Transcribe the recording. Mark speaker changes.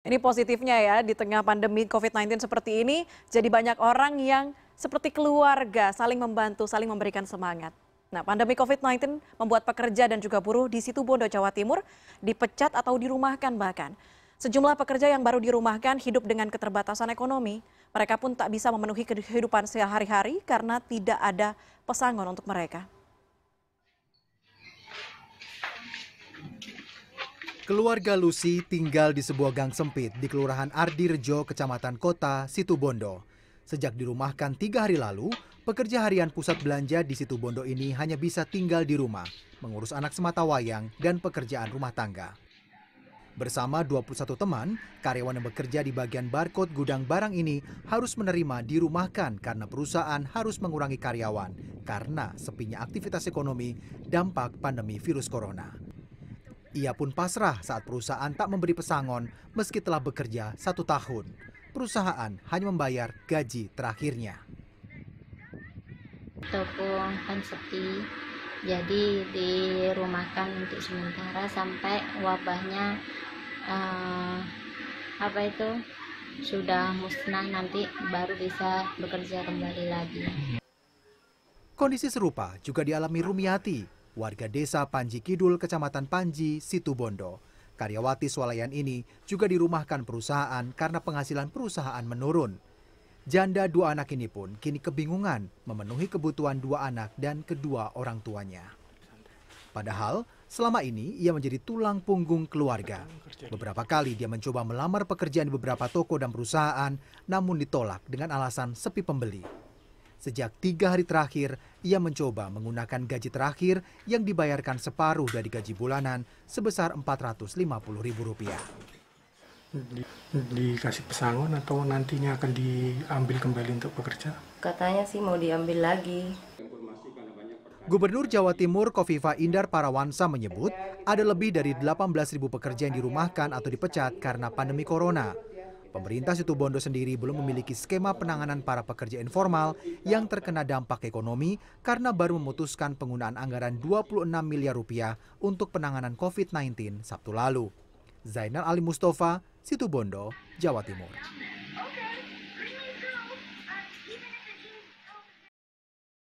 Speaker 1: Ini positifnya ya, di tengah pandemi COVID-19 seperti ini, jadi banyak orang yang seperti keluarga saling membantu, saling memberikan semangat. Nah, pandemi COVID-19 membuat pekerja dan juga buruh di situ Bondo, Jawa Timur dipecat atau dirumahkan bahkan. Sejumlah pekerja yang baru dirumahkan hidup dengan keterbatasan ekonomi. Mereka pun tak bisa memenuhi kehidupan sehari-hari karena tidak ada pesangon untuk mereka.
Speaker 2: keluarga Lucy tinggal di sebuah gang sempit di kelurahan ardirejo kecamatan kota situbondo sejak dirumahkan tiga hari lalu pekerja harian pusat belanja di situbondo ini hanya bisa tinggal di rumah mengurus anak semata wayang dan pekerjaan rumah tangga Bersama 21 teman, karyawan yang bekerja di bagian barcode gudang barang ini harus menerima dirumahkan karena perusahaan harus mengurangi karyawan karena sepinya aktivitas ekonomi dampak pandemi virus corona. Ia pun pasrah saat perusahaan tak memberi pesangon meski telah bekerja satu tahun. Perusahaan hanya membayar gaji terakhirnya.
Speaker 1: Toko kan sepi, jadi dirumahkan untuk sementara sampai wabahnya uh, apa itu sudah musnah nanti baru bisa bekerja kembali lagi.
Speaker 2: Kondisi serupa juga dialami Rumiati, warga desa Panji Kidul, Kecamatan Panji, Situbondo. Karyawati swalayan ini juga dirumahkan perusahaan karena penghasilan perusahaan menurun. Janda dua anak ini pun kini kebingungan memenuhi kebutuhan dua anak dan kedua orang tuanya. Padahal selama ini ia menjadi tulang punggung keluarga. Beberapa kali dia mencoba melamar pekerjaan di beberapa toko dan perusahaan namun ditolak dengan alasan sepi pembeli. Sejak tiga hari terakhir, ia mencoba menggunakan gaji terakhir yang dibayarkan separuh dari gaji bulanan sebesar Rp450.000. Di, dikasih pesangon atau nantinya akan diambil kembali untuk bekerja?
Speaker 1: Katanya sih mau diambil lagi.
Speaker 2: Gubernur Jawa Timur Kofifa Indar Parawansa menyebut ada lebih dari 18.000 pekerja yang dirumahkan atau dipecat karena pandemi corona pemerintah situbondo sendiri belum memiliki skema penanganan para pekerja informal yang terkena dampak ekonomi karena baru memutuskan penggunaan anggaran 26 miliar rupiah untuk penanganan COVID-19 Sabtu lalu. Zainal Ali Mustafa, Situbondo, Jawa Timur.